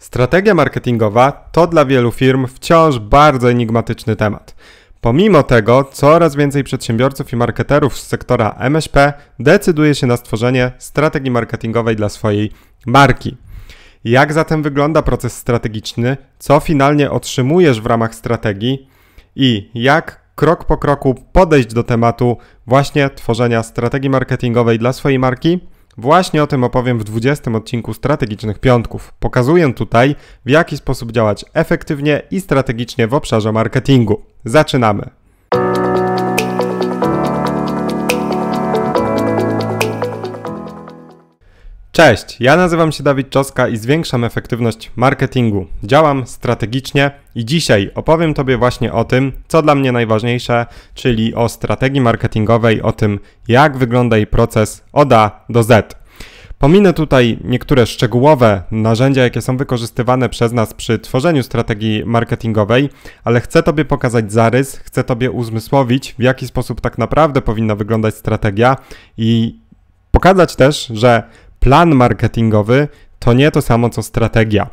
Strategia marketingowa to dla wielu firm wciąż bardzo enigmatyczny temat. Pomimo tego, coraz więcej przedsiębiorców i marketerów z sektora MŚP decyduje się na stworzenie strategii marketingowej dla swojej marki. Jak zatem wygląda proces strategiczny, co finalnie otrzymujesz w ramach strategii i jak krok po kroku podejść do tematu właśnie tworzenia strategii marketingowej dla swojej marki? Właśnie o tym opowiem w 20 odcinku Strategicznych Piątków. Pokazuję tutaj, w jaki sposób działać efektywnie i strategicznie w obszarze marketingu. Zaczynamy! Cześć, ja nazywam się Dawid Czoska i zwiększam efektywność marketingu. Działam strategicznie i dzisiaj opowiem Tobie właśnie o tym, co dla mnie najważniejsze, czyli o strategii marketingowej, o tym, jak wygląda jej proces od A do Z. Pominę tutaj niektóre szczegółowe narzędzia, jakie są wykorzystywane przez nas przy tworzeniu strategii marketingowej, ale chcę Tobie pokazać zarys, chcę Tobie uzmysłowić, w jaki sposób tak naprawdę powinna wyglądać strategia i pokazać też, że plan marketingowy to nie to samo co strategia.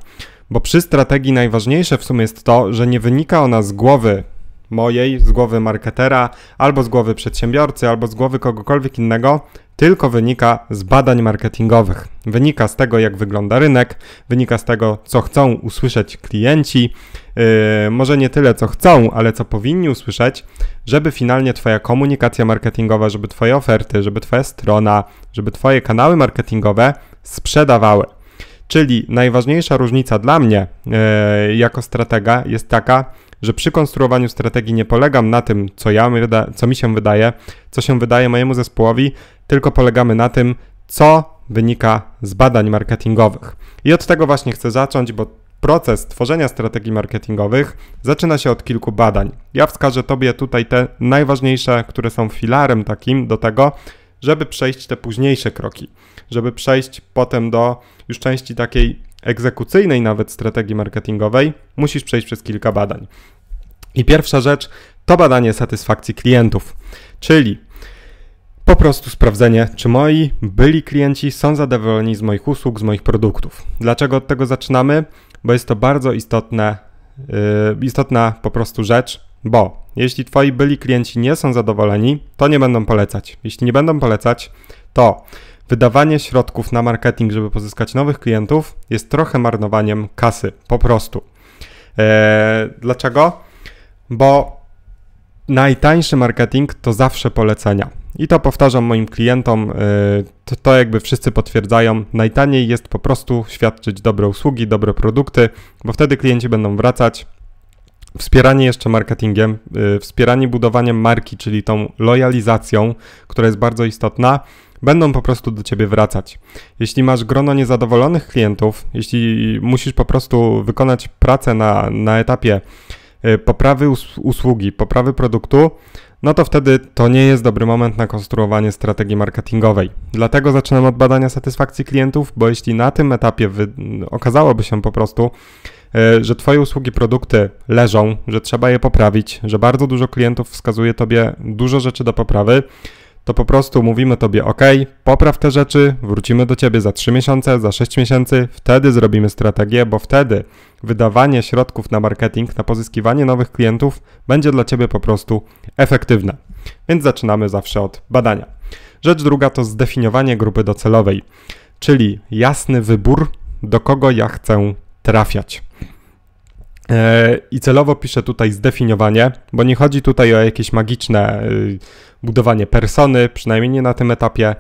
Bo przy strategii najważniejsze w sumie jest to, że nie wynika ona z głowy mojej, z głowy marketera, albo z głowy przedsiębiorcy, albo z głowy kogokolwiek innego, tylko wynika z badań marketingowych. Wynika z tego, jak wygląda rynek, wynika z tego, co chcą usłyszeć klienci. Yy, może nie tyle, co chcą, ale co powinni usłyszeć, żeby finalnie Twoja komunikacja marketingowa, żeby Twoje oferty, żeby Twoja strona, żeby Twoje kanały marketingowe sprzedawały. Czyli najważniejsza różnica dla mnie yy, jako stratega jest taka, że przy konstruowaniu strategii nie polegam na tym, co, ja, co mi się wydaje, co się wydaje mojemu zespołowi, tylko polegamy na tym, co wynika z badań marketingowych. I od tego właśnie chcę zacząć, bo proces tworzenia strategii marketingowych zaczyna się od kilku badań. Ja wskażę Tobie tutaj te najważniejsze, które są filarem takim do tego, żeby przejść te późniejsze kroki, żeby przejść potem do już części takiej egzekucyjnej nawet strategii marketingowej, musisz przejść przez kilka badań. I pierwsza rzecz to badanie satysfakcji klientów, czyli po prostu sprawdzenie, czy moi byli klienci są zadowoleni z moich usług, z moich produktów. Dlaczego od tego zaczynamy? Bo jest to bardzo istotne, yy, istotna po prostu rzecz, bo jeśli twoi byli klienci nie są zadowoleni, to nie będą polecać. Jeśli nie będą polecać, to Wydawanie środków na marketing, żeby pozyskać nowych klientów, jest trochę marnowaniem kasy, po prostu. Eee, dlaczego? Bo najtańszy marketing to zawsze polecenia. I to powtarzam moim klientom, e, to, to, jakby wszyscy potwierdzają, najtaniej jest po prostu świadczyć dobre usługi, dobre produkty, bo wtedy klienci będą wracać. Wspieranie jeszcze marketingiem, e, wspieranie budowaniem marki, czyli tą lojalizacją, która jest bardzo istotna, będą po prostu do ciebie wracać. Jeśli masz grono niezadowolonych klientów, jeśli musisz po prostu wykonać pracę na, na etapie y, poprawy usługi, poprawy produktu, no to wtedy to nie jest dobry moment na konstruowanie strategii marketingowej. Dlatego zaczynam od badania satysfakcji klientów, bo jeśli na tym etapie okazałoby się po prostu, y, że Twoje usługi, produkty leżą, że trzeba je poprawić, że bardzo dużo klientów wskazuje Tobie dużo rzeczy do poprawy, to po prostu mówimy tobie OK, popraw te rzeczy, wrócimy do ciebie za 3 miesiące, za 6 miesięcy, wtedy zrobimy strategię, bo wtedy wydawanie środków na marketing, na pozyskiwanie nowych klientów będzie dla ciebie po prostu efektywne. Więc zaczynamy zawsze od badania. Rzecz druga to zdefiniowanie grupy docelowej, czyli jasny wybór, do kogo ja chcę trafiać. E, I celowo piszę tutaj zdefiniowanie, bo nie chodzi tutaj o jakieś magiczne y, budowanie persony, przynajmniej nie na tym etapie,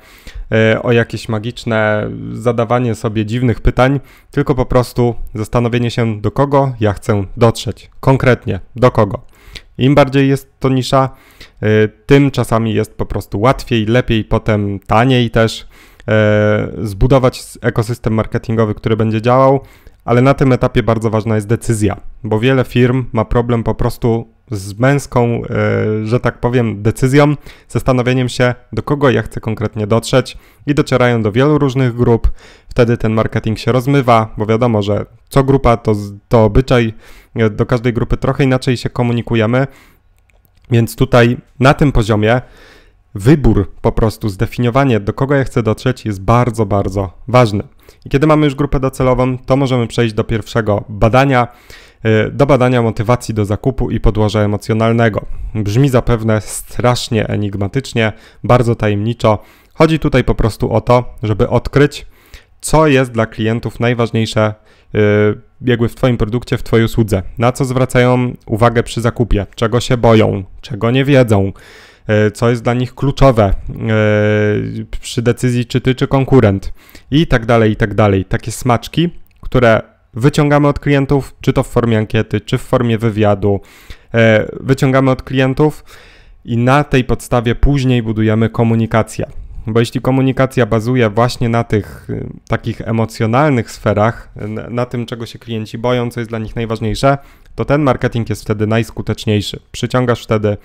e, o jakieś magiczne zadawanie sobie dziwnych pytań, tylko po prostu zastanowienie się, do kogo ja chcę dotrzeć, konkretnie do kogo. Im bardziej jest to nisza, e, tym czasami jest po prostu łatwiej, lepiej, potem taniej też zbudować ekosystem marketingowy, który będzie działał, ale na tym etapie bardzo ważna jest decyzja, bo wiele firm ma problem po prostu z męską, e, że tak powiem, decyzją, zastanowieniem się, do kogo ja chcę konkretnie dotrzeć i docierają do wielu różnych grup. Wtedy ten marketing się rozmywa, bo wiadomo, że co grupa to, to obyczaj, e, do każdej grupy trochę inaczej się komunikujemy. Więc tutaj na tym poziomie wybór, po prostu zdefiniowanie, do kogo ja chcę dotrzeć, jest bardzo, bardzo ważny. I kiedy mamy już grupę docelową, to możemy przejść do pierwszego badania, y, do badania motywacji do zakupu i podłoża emocjonalnego. Brzmi zapewne strasznie enigmatycznie, bardzo tajemniczo. Chodzi tutaj po prostu o to, żeby odkryć, co jest dla klientów najważniejsze y, jakby w Twoim produkcie, w Twojej usłudze, na co zwracają uwagę przy zakupie, czego się boją, czego nie wiedzą, E, co jest dla nich kluczowe e, przy decyzji czy ty, czy konkurent i tak dalej, i tak dalej. Takie smaczki, które wyciągamy od klientów, czy to w formie ankiety, czy w formie wywiadu, e, wyciągamy od klientów i na tej podstawie później budujemy komunikację. Bo jeśli komunikacja bazuje właśnie na tych y, takich emocjonalnych sferach, na tym, czego się klienci boją, co jest dla nich najważniejsze, to ten marketing jest wtedy najskuteczniejszy. Przyciągasz wtedy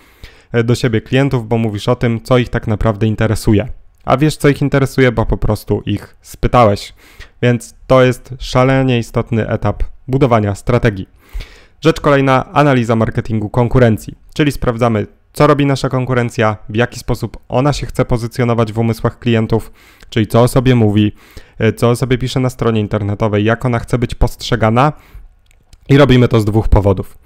E, do siebie klientów, bo mówisz o tym, co ich tak naprawdę interesuje. A wiesz, co ich interesuje, bo po prostu ich spytałeś. Więc to jest szalenie istotny etap budowania strategii. Rzecz kolejna, analiza marketingu konkurencji, czyli sprawdzamy, co robi nasza konkurencja, w jaki sposób ona się chce pozycjonować w umysłach klientów, czyli co o sobie mówi, e, co o sobie pisze na stronie internetowej, jak ona chce być postrzegana. I robimy to z dwóch powodów.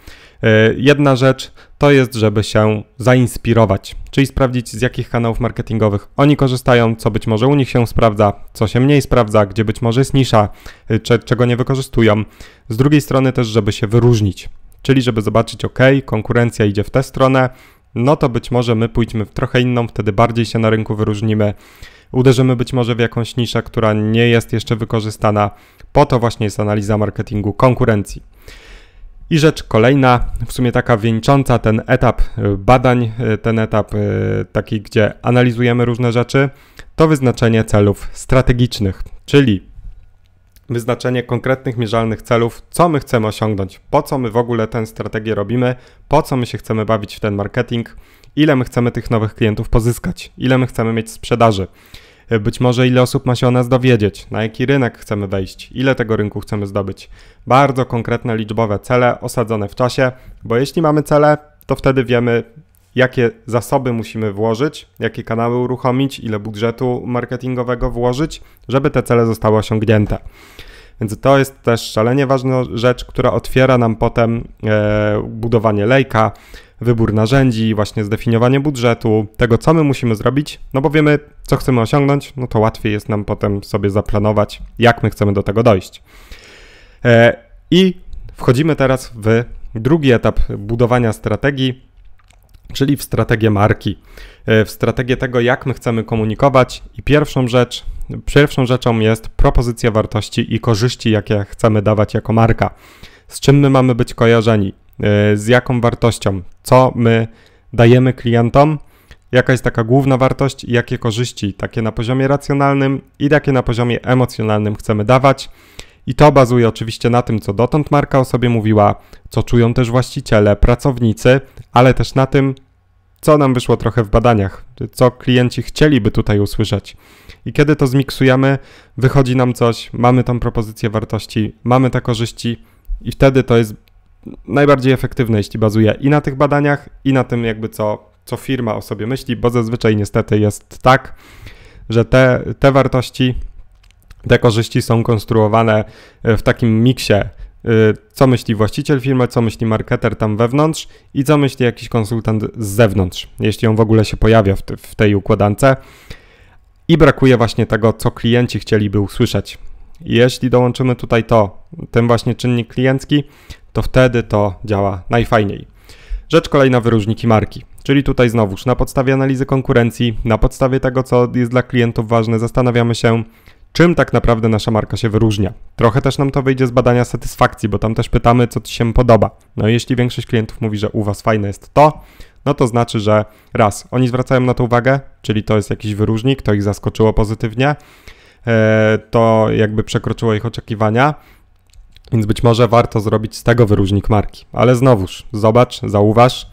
E, jedna rzecz to jest, żeby się zainspirować, czyli sprawdzić z jakich kanałów marketingowych oni korzystają, co być może u nich się sprawdza, co się mniej sprawdza, gdzie być może jest nisza, e, czego nie wykorzystują. Z drugiej strony też, żeby się wyróżnić, czyli żeby zobaczyć, ok, konkurencja idzie w tę stronę, no to być może my pójdźmy w trochę inną, wtedy bardziej się na rynku wyróżnimy. Uderzymy być może w jakąś niszę, która nie jest jeszcze wykorzystana. Po to właśnie jest analiza marketingu konkurencji. I rzecz kolejna, w sumie taka wieńcząca ten etap y, badań, y, ten etap y, taki, gdzie analizujemy różne rzeczy, to wyznaczenie celów strategicznych, czyli wyznaczenie konkretnych, mierzalnych celów, co my chcemy osiągnąć, po co my w ogóle tę strategię robimy, po co my się chcemy bawić w ten marketing, ile my chcemy tych nowych klientów pozyskać, ile my chcemy mieć sprzedaży. E, być może ile osób ma się o nas dowiedzieć, na jaki rynek chcemy wejść, ile tego rynku chcemy zdobyć. Bardzo konkretne liczbowe cele osadzone w czasie, bo jeśli mamy cele, to wtedy wiemy, jakie zasoby musimy włożyć, jakie kanały uruchomić, ile budżetu marketingowego włożyć, żeby te cele zostały osiągnięte. Więc to jest też szalenie ważna rzecz, która otwiera nam potem e, budowanie lejka, wybór narzędzi, właśnie zdefiniowanie budżetu, tego co my musimy zrobić, no bo wiemy co chcemy osiągnąć, no to łatwiej jest nam potem sobie zaplanować, jak my chcemy do tego dojść. E, I wchodzimy teraz w drugi etap budowania strategii, czyli w strategię marki, e, w strategię tego, jak my chcemy komunikować. I pierwszą rzecz, pierwszą rzeczą jest propozycja wartości i korzyści, jakie chcemy dawać jako marka. Z czym my mamy być kojarzeni, e, z jaką wartością, co my dajemy klientom, jaka jest taka główna wartość i jakie korzyści, takie na poziomie racjonalnym i takie na poziomie emocjonalnym chcemy dawać. I to bazuje oczywiście na tym, co dotąd marka o sobie mówiła, co czują też właściciele, pracownicy, ale też na tym, co nam wyszło trochę w badaniach, co klienci chcieliby tutaj usłyszeć. I kiedy to zmiksujemy, wychodzi nam coś, mamy tą propozycję wartości, mamy te korzyści i wtedy to jest najbardziej efektywne, jeśli bazuje i na tych badaniach, i na tym jakby co, co firma o sobie myśli, bo zazwyczaj niestety jest tak, że te, te wartości, te korzyści są konstruowane w takim miksie Y, co myśli właściciel firmy, co myśli marketer tam wewnątrz i co myśli jakiś konsultant z zewnątrz, jeśli on w ogóle się pojawia w, te, w tej układance. I brakuje właśnie tego, co klienci chcieliby usłyszeć. Jeśli dołączymy tutaj to, ten właśnie czynnik kliencki, to wtedy to działa najfajniej. Rzecz kolejna wyróżniki marki. Czyli tutaj znowuż na podstawie analizy konkurencji, na podstawie tego, co jest dla klientów ważne, zastanawiamy się, czym tak naprawdę nasza marka się wyróżnia. Trochę też nam to wyjdzie z badania satysfakcji, bo tam też pytamy, co Ci się podoba. No i jeśli większość klientów mówi, że u Was fajne jest to, no to znaczy, że raz, oni zwracają na to uwagę, czyli to jest jakiś wyróżnik, to ich zaskoczyło pozytywnie, e, to jakby przekroczyło ich oczekiwania, więc być może warto zrobić z tego wyróżnik marki. Ale znowuż, zobacz, zauważ,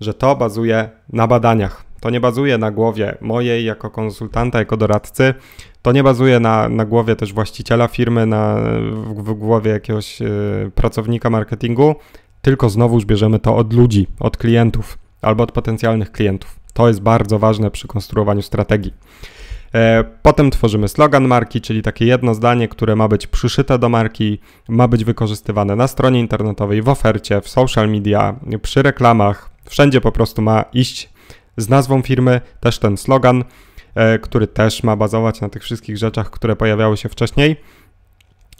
że to bazuje na badaniach. To nie bazuje na głowie mojej jako konsultanta, jako doradcy. To nie bazuje na, na głowie też właściciela firmy, na, w, w głowie jakiegoś y, pracownika marketingu, tylko znowuż bierzemy to od ludzi, od klientów albo od potencjalnych klientów. To jest bardzo ważne przy konstruowaniu strategii. E, potem tworzymy slogan marki, czyli takie jedno zdanie, które ma być przyszyte do marki, ma być wykorzystywane na stronie internetowej, w ofercie, w social media, przy reklamach, wszędzie po prostu ma iść z nazwą firmy, też ten slogan, e, który też ma bazować na tych wszystkich rzeczach, które pojawiały się wcześniej.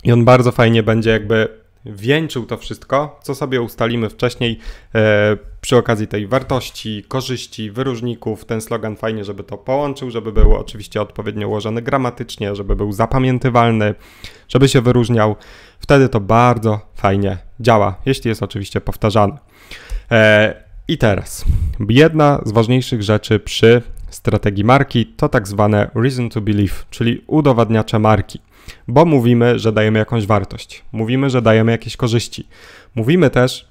I on bardzo fajnie będzie jakby wieńczył to wszystko, co sobie ustalimy wcześniej e, przy okazji tej wartości, korzyści, wyróżników. Ten slogan fajnie, żeby to połączył, żeby był oczywiście odpowiednio ułożony gramatycznie, żeby był zapamiętywalny, żeby się wyróżniał. Wtedy to bardzo fajnie działa, jeśli jest oczywiście powtarzany. E, i teraz, jedna z ważniejszych rzeczy przy strategii marki to tak zwane reason to believe, czyli udowadniacze marki, bo mówimy, że dajemy jakąś wartość, mówimy, że dajemy jakieś korzyści, mówimy też,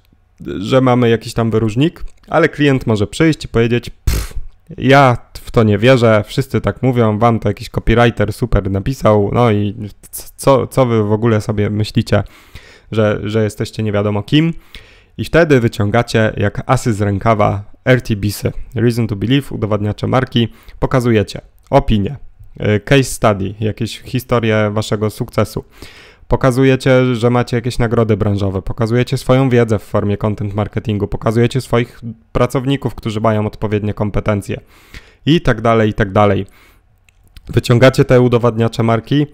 że mamy jakiś tam wyróżnik, ale klient może przyjść i powiedzieć: pff, Ja w to nie wierzę, wszyscy tak mówią, wam to jakiś copywriter super napisał, no i co, co wy w ogóle sobie myślicie, że, że jesteście nie wiadomo kim i wtedy wyciągacie jak asy z rękawa RTBSy, Reason to Believe, udowadniacze marki, pokazujecie opinie, y, case study, jakieś historie waszego sukcesu. Pokazujecie, że macie jakieś nagrody branżowe, pokazujecie swoją wiedzę w formie content marketingu, pokazujecie swoich pracowników, którzy mają odpowiednie kompetencje i tak dalej, i tak dalej. Wyciągacie te udowadniacze marki yy,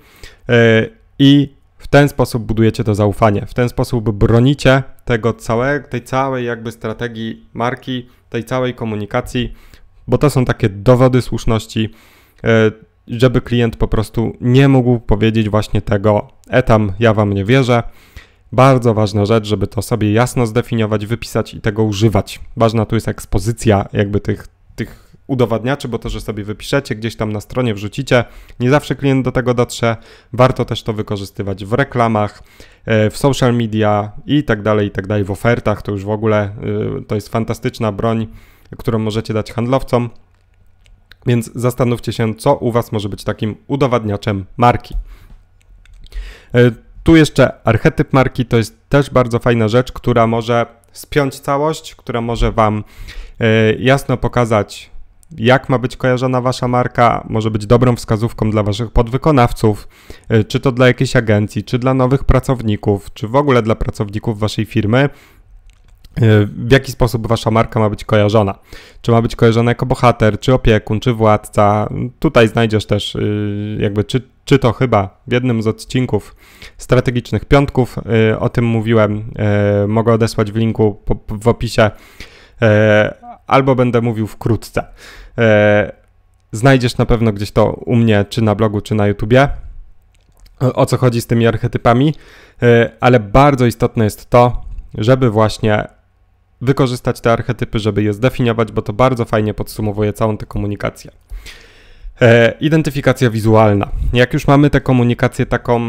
i ten sposób budujecie to zaufanie, w ten sposób bronicie tego całe, tej całej jakby strategii marki, tej całej komunikacji, bo to są takie dowody słuszności, e, żeby klient po prostu nie mógł powiedzieć właśnie tego, etam, ja wam nie wierzę. Bardzo ważna rzecz, żeby to sobie jasno zdefiniować, wypisać i tego używać. Ważna tu jest ekspozycja jakby tych udowadniaczy, bo to, że sobie wypiszecie, gdzieś tam na stronie wrzucicie, nie zawsze klient do tego dotrze. Warto też to wykorzystywać w reklamach, e, w social media i tak dalej, i tak dalej, w ofertach. To już w ogóle e, to jest fantastyczna broń, którą możecie dać handlowcom. Więc zastanówcie się, co u Was może być takim udowadniaczem marki. E, tu jeszcze archetyp marki to jest też bardzo fajna rzecz, która może spiąć całość, która może Wam jasno pokazać, jak ma być kojarzona wasza marka, może być dobrą wskazówką dla waszych podwykonawców, e, czy to dla jakiejś agencji, czy dla nowych pracowników, czy w ogóle dla pracowników waszej firmy. E, w jaki sposób wasza marka ma być kojarzona? Czy ma być kojarzona jako bohater, czy opiekun, czy władca? Tutaj znajdziesz też, y, jakby, czy, czy to chyba w jednym z odcinków strategicznych piątków, y, o tym mówiłem. E, mogę odesłać w linku w opisie albo będę mówił wkrótce. E, znajdziesz na pewno gdzieś to u mnie, czy na blogu, czy na YouTubie, o co chodzi z tymi archetypami, e, ale bardzo istotne jest to, żeby właśnie wykorzystać te archetypy, żeby je zdefiniować, bo to bardzo fajnie podsumowuje całą tę komunikację. E, identyfikacja wizualna. Jak już mamy tę komunikację taką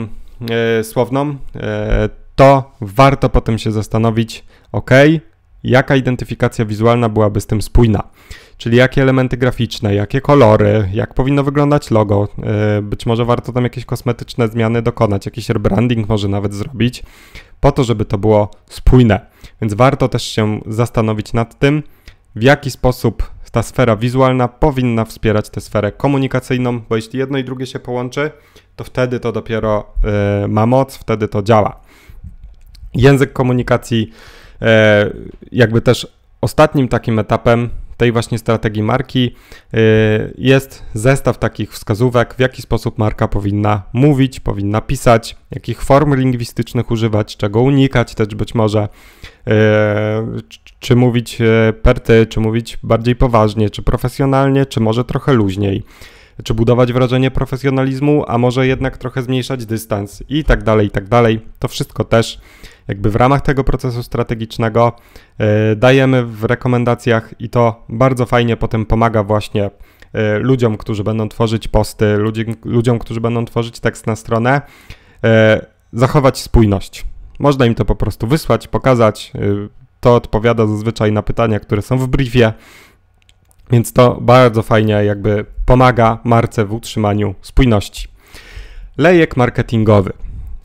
e, słowną, e, to warto potem się zastanowić, ok, jaka identyfikacja wizualna byłaby z tym spójna. Czyli jakie elementy graficzne, jakie kolory, jak powinno wyglądać logo. E, być może warto tam jakieś kosmetyczne zmiany dokonać, jakiś rebranding może nawet zrobić, po to, żeby to było spójne. Więc warto też się zastanowić nad tym, w jaki sposób ta sfera wizualna powinna wspierać tę sferę komunikacyjną, bo jeśli jedno i drugie się połączy, to wtedy to dopiero e, ma moc, wtedy to działa. Język komunikacji E, jakby też ostatnim takim etapem tej właśnie strategii marki e, jest zestaw takich wskazówek, w jaki sposób marka powinna mówić, powinna pisać, jakich form lingwistycznych używać, czego unikać też być może, e, czy mówić perty, czy mówić bardziej poważnie, czy profesjonalnie, czy może trochę luźniej czy budować wrażenie profesjonalizmu, a może jednak trochę zmniejszać dystans i tak dalej, i tak dalej. To wszystko też jakby w ramach tego procesu strategicznego yy, dajemy w rekomendacjach i to bardzo fajnie potem pomaga właśnie yy, ludziom, którzy będą tworzyć posty, ludzi, ludziom, którzy będą tworzyć tekst na stronę, yy, zachować spójność. Można im to po prostu wysłać, pokazać. To odpowiada zazwyczaj na pytania, które są w briefie. Więc to bardzo fajnie jakby pomaga marce w utrzymaniu spójności. Lejek marketingowy.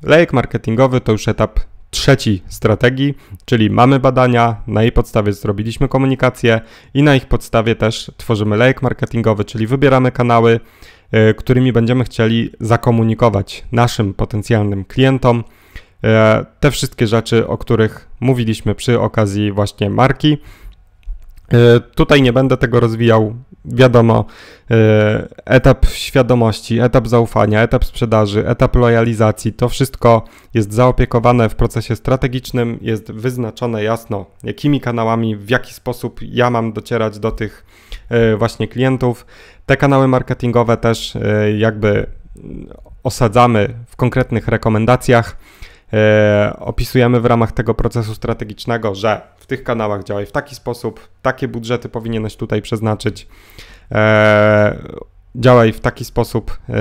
Lejek marketingowy to już etap trzeci strategii, czyli mamy badania, na jej podstawie zrobiliśmy komunikację i na ich podstawie też tworzymy lejek marketingowy, czyli wybieramy kanały, e, którymi będziemy chcieli zakomunikować naszym potencjalnym klientom e, te wszystkie rzeczy, o których mówiliśmy przy okazji właśnie marki E, tutaj nie będę tego rozwijał. Wiadomo, e, etap świadomości, etap zaufania, etap sprzedaży, etap lojalizacji to wszystko jest zaopiekowane w procesie strategicznym, jest wyznaczone jasno, jakimi kanałami, w jaki sposób ja mam docierać do tych e, właśnie klientów. Te kanały marketingowe też jakby osadzamy w konkretnych rekomendacjach. E, opisujemy w ramach tego procesu strategicznego, że w tych kanałach działaj w taki sposób, takie budżety powinieneś tutaj przeznaczyć. E, działaj w taki sposób. E,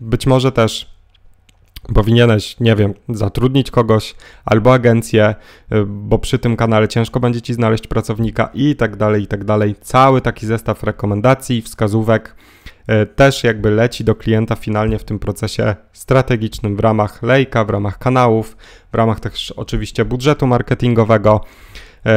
być może też Powinieneś, nie wiem, zatrudnić kogoś albo agencję, y, bo przy tym kanale ciężko będzie ci znaleźć pracownika i tak dalej, i tak dalej. Cały taki zestaw rekomendacji, wskazówek y, też jakby leci do klienta finalnie w tym procesie strategicznym w ramach lejka, w ramach kanałów, w ramach też oczywiście budżetu marketingowego, y,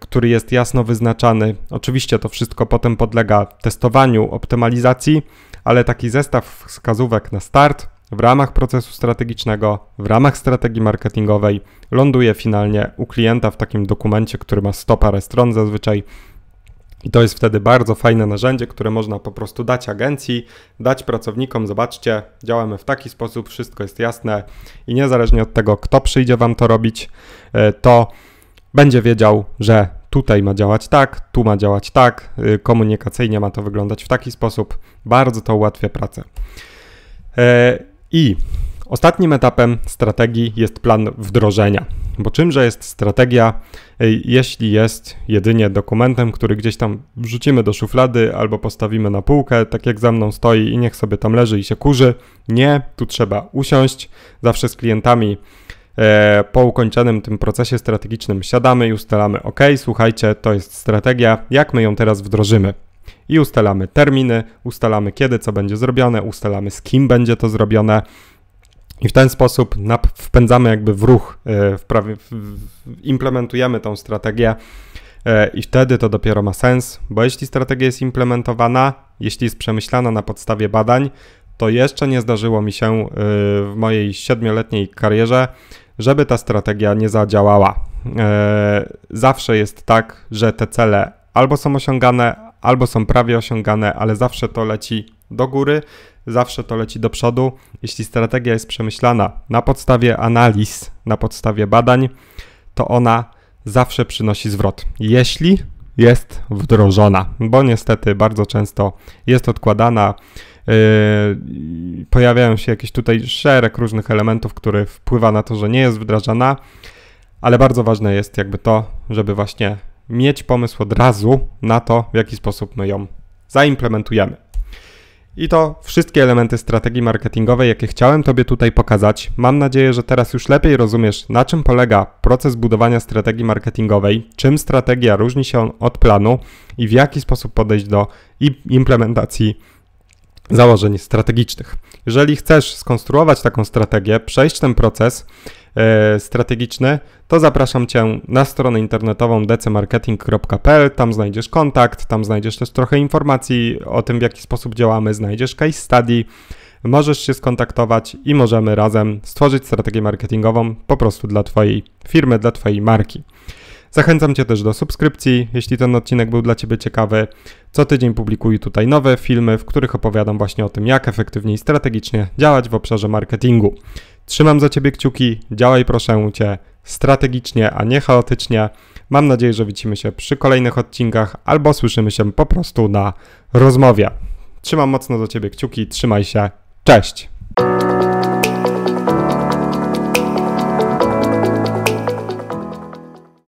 który jest jasno wyznaczany. Oczywiście to wszystko potem podlega testowaniu, optymalizacji, ale taki zestaw wskazówek na start w ramach procesu strategicznego, w ramach strategii marketingowej, ląduje finalnie u klienta w takim dokumencie, który ma 100 parę stron zazwyczaj. I to jest wtedy bardzo fajne narzędzie, które można po prostu dać agencji, dać pracownikom. Zobaczcie, działamy w taki sposób, wszystko jest jasne i niezależnie od tego, kto przyjdzie wam to robić, e, to będzie wiedział, że tutaj ma działać tak, tu ma działać tak, e, komunikacyjnie ma to wyglądać w taki sposób. Bardzo to ułatwia pracę. E, i ostatnim etapem strategii jest plan wdrożenia. Bo czymże jest strategia, e, jeśli jest jedynie dokumentem, który gdzieś tam wrzucimy do szuflady albo postawimy na półkę, tak jak za mną stoi i niech sobie tam leży i się kurzy? Nie, tu trzeba usiąść. Zawsze z klientami e, po ukończonym tym procesie strategicznym siadamy i ustalamy: OK, słuchajcie, to jest strategia, jak my ją teraz wdrożymy? I ustalamy terminy, ustalamy kiedy co będzie zrobione, ustalamy z kim będzie to zrobione. I w ten sposób wpędzamy jakby w ruch, e, implementujemy tą strategię e, i wtedy to dopiero ma sens, bo jeśli strategia jest implementowana, jeśli jest przemyślana na podstawie badań, to jeszcze nie zdarzyło mi się e, w mojej siedmioletniej karierze, żeby ta strategia nie zadziałała. Zawsze jest tak, że te cele albo są osiągane, albo są prawie osiągane, ale zawsze to leci do góry, zawsze to leci do przodu. Jeśli strategia jest przemyślana na podstawie analiz, na podstawie badań, to ona zawsze przynosi zwrot. Jeśli jest wdrożona, bo niestety bardzo często jest odkładana. Yy, pojawiają się jakieś tutaj szereg różnych elementów, które wpływa na to, że nie jest wdrażana, ale bardzo ważne jest jakby to, żeby właśnie mieć pomysł od razu na to, w jaki sposób my ją zaimplementujemy. I to wszystkie elementy strategii marketingowej, jakie chciałem Tobie tutaj pokazać. Mam nadzieję, że teraz już lepiej rozumiesz, na czym polega proces budowania strategii marketingowej, czym strategia różni się od planu i w jaki sposób podejść do implementacji założeń strategicznych. Jeżeli chcesz skonstruować taką strategię, przejść ten proces, E, strategiczny, to zapraszam Cię na stronę internetową dcmarketing.pl. Tam znajdziesz kontakt, tam znajdziesz też trochę informacji o tym, w jaki sposób działamy, znajdziesz case study. Możesz się skontaktować i możemy razem stworzyć strategię marketingową po prostu dla Twojej firmy, dla Twojej marki. Zachęcam Cię też do subskrypcji, jeśli ten odcinek był dla Ciebie ciekawy. Co tydzień publikuję tutaj nowe filmy, w których opowiadam właśnie o tym, jak efektywniej i strategicznie działać w obszarze marketingu. Trzymam za Ciebie kciuki, działaj proszę Cię strategicznie, a nie chaotycznie. Mam nadzieję, że widzimy się przy kolejnych odcinkach albo słyszymy się po prostu na rozmowie. Trzymam mocno za Ciebie kciuki, trzymaj się, cześć!